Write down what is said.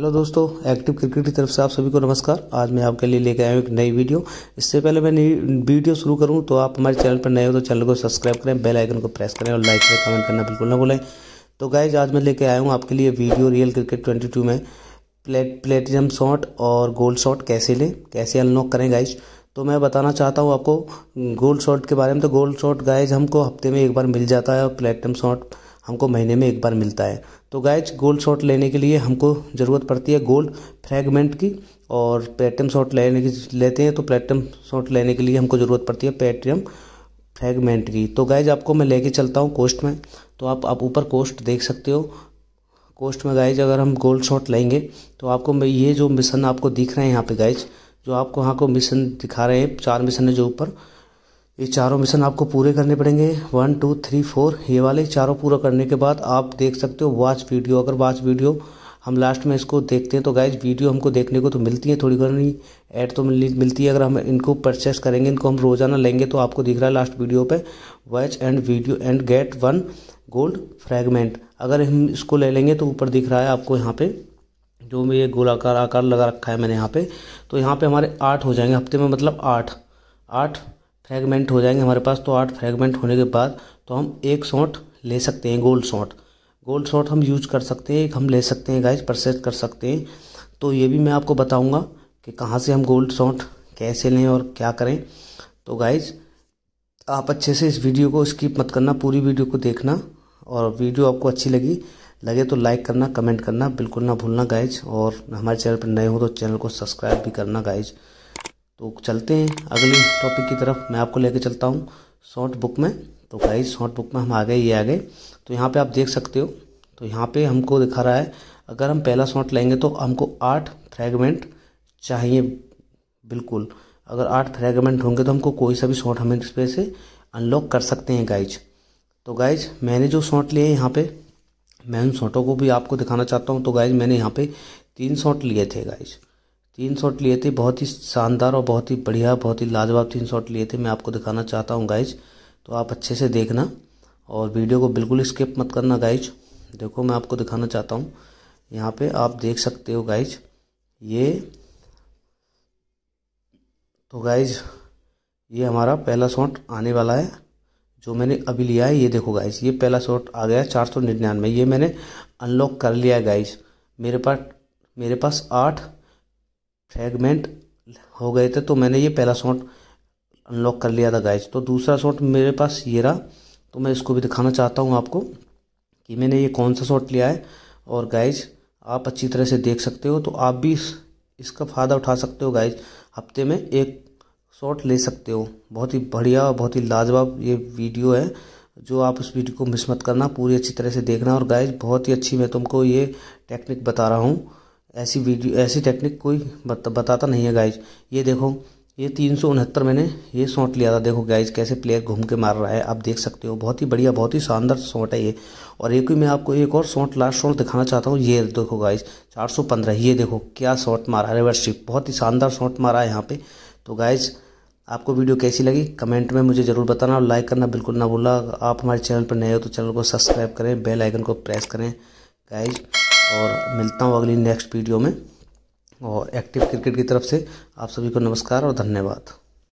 hello दोस्तों active cricket की तरफ से आप सभी को नमस्कार आज मैं आपके लिए लेकर आया हूँ एक नई वीडियो इससे पहले मैं नई वीडियो शुरू करूँ तो आप हमारे चैनल पर नए हो तो चैनल को सब्सक्राइब करें बेल आइकन को प्रेस करें और लाइक करें कमेंट करना बिल्कुल ना भूलें तो गाइज आज मैं लेकर आया हूँ आपके लिए वीडियो रियल क्रिकेट ट्वेंटी में प्लेट प्लेटिनम शॉट और गोल्ड शॉट कैसे लें कैसे अनलॉक करें गाइज तो मैं बताना चाहता हूँ आपको गोल्ड शॉट के बारे में तो गोल्ड शॉट गाइज हमको हफ्ते में एक बार मिल जाता है और प्लेटिनम शॉट हमको महीने में एक बार मिलता है तो गाइज गोल्ड शॉट लेने के लिए हमको ज़रूरत पड़ती है गोल्ड फ्रैगमेंट की और पेटीएम शॉट लेने की लेते हैं तो पेटीएम शॉट लेने के लिए हमको ज़रूरत पड़ती है पेटीएम फ्रैगमेंट की तो गाइज आपको मैं लेके चलता हूँ कोस्ट में तो आप आप ऊपर कोस्ट देख सकते हो कोस्ट में गाइज अगर हम गोल्ड शॉट लेंगे तो आपको मैं ये जो मिशन आपको दिख रहे हैं यहाँ पे गाइज जो आपको यहाँ को मिशन दिखा रहे हैं चार मिशन है जो ऊपर ये चारों मिशन आपको पूरे करने पड़ेंगे वन टू थ्री फोर ये वाले चारों पूरा करने के बाद आप देख सकते हो वॉच वीडियो अगर वॉच वीडियो हम लास्ट में इसको देखते हैं तो गाइज वीडियो हमको देखने को तो मिलती है थोड़ी घनी ऐड तो मिल, मिलती है अगर हम इनको परचेस करेंगे इनको हम रोज़ाना लेंगे तो आपको दिख रहा है लास्ट वीडियो पे watch and video and get one gold fragment अगर हम इसको ले लेंगे तो ऊपर दिख रहा है आपको यहाँ पे जो भी ये गोलाकार आकार लगा रखा है मैंने यहाँ पे तो यहाँ पे हमारे आठ हो जाएंगे हफ्ते में मतलब आठ आठ फ्रैगमेंट हो जाएंगे हमारे पास तो आठ फ्रैगमेंट होने के बाद तो हम एक शॉट ले सकते हैं गोल्ड शॉट गोल्ड शॉट हम यूज कर सकते हैं हम ले सकते हैं गाइज परचेज कर सकते हैं तो ये भी मैं आपको बताऊँगा कि कहाँ से हम गोल्ड शॉट कैसे लें और क्या करें तो गाइज आप अच्छे से इस वीडियो को स्किप मत करना पूरी वीडियो को देखना और वीडियो आपको अच्छी लगी लगे तो लाइक करना कमेंट करना बिल्कुल ना भूलना गाइज और हमारे चैनल पर नए हो तो चैनल को सब्सक्राइब भी करना गाइज तो चलते हैं अगले टॉपिक की तरफ मैं आपको लेके चलता हूँ शॉर्ट बुक में तो गाइज शॉर्ट बुक में हम आ गए ये आ गए तो यहाँ पे आप देख सकते हो तो यहाँ पे हमको दिखा रहा है अगर हम पहला शॉर्ट लेंगे तो हमको आठ फ्रेगमेंट चाहिए बिल्कुल अगर आठ फ्रेगमेंट होंगे तो हमको कोई सा भी शॉट हम इस से अनलॉक कर सकते हैं गाइज तो गाइज मैंने जो शॉट लिए यहाँ पर मैं उन शॉटों को भी आपको दिखाना चाहता हूँ तो गाइज मैंने यहाँ पर तीन शॉट लिए थे गाइज तीन शॉट लिए थे बहुत ही शानदार और बहुत ही बढ़िया बहुत ही लाजवाब तीन शॉट लिए थे मैं आपको दिखाना चाहता हूँ गाइज तो आप अच्छे से देखना और वीडियो को बिल्कुल स्किप मत करना गाइज देखो मैं आपको दिखाना चाहता हूँ यहाँ पे आप देख सकते हो गाइज ये तो गाइज ये हमारा पहला शॉट आने वाला है जो मैंने अभी लिया है ये देखो गाइज ये पहला शॉट आ गया चार सौ निन्यानवे ये मैंने अनलॉक कर लिया है गाइज मेरे पास मेरे पास आठ फ्रेगमेंट हो गए थे तो मैंने ये पहला शॉट अनलॉक कर लिया था गाइज तो दूसरा शॉट मेरे पास ये रहा तो मैं इसको भी दिखाना चाहता हूँ आपको कि मैंने ये कौन सा शॉट लिया है और गाइज आप अच्छी तरह से देख सकते हो तो आप भी इस, इसका फ़ायदा उठा सकते हो गाइज हफ्ते में एक शॉट ले सकते हो बहुत ही बढ़िया और बहुत ही लाजवाब ये वीडियो है जो आप उस वीडियो को मिस मत करना पूरी अच्छी तरह से देखना और गाइज बहुत ही अच्छी मैं तुमको ये टेक्निक बता रहा हूँ ऐसी वीडियो ऐसी टेक्निक कोई बत, बताता नहीं है गाइज ये देखो ये तीन सौ उनहत्तर मैंने ये शॉट लिया था देखो गाइज कैसे प्लेयर घूम के मार रहा है आप देख सकते हो बहुत ही बढ़िया बहुत ही शानदार शॉट है ये और एक ही मैं आपको एक और शॉट लास्ट शॉट दिखाना चाहता हूँ ये देखो गाइज चार सौ पंद्रह ये देखो क्या शॉट मारा है रिवर्शिप बहुत ही शानदार शॉट मारा है यहाँ पे तो गाइज आपको वीडियो कैसी लगी कमेंट में मुझे ज़रूर बताना और लाइक करना बिल्कुल ना भूला आप हमारे चैनल पर नए हो तो चैनल को सब्सक्राइब करें बेल आइकन को प्रेस करें गाइज और मिलता हूँ अगली नेक्स्ट वीडियो में और एक्टिव क्रिकेट की तरफ से आप सभी को नमस्कार और धन्यवाद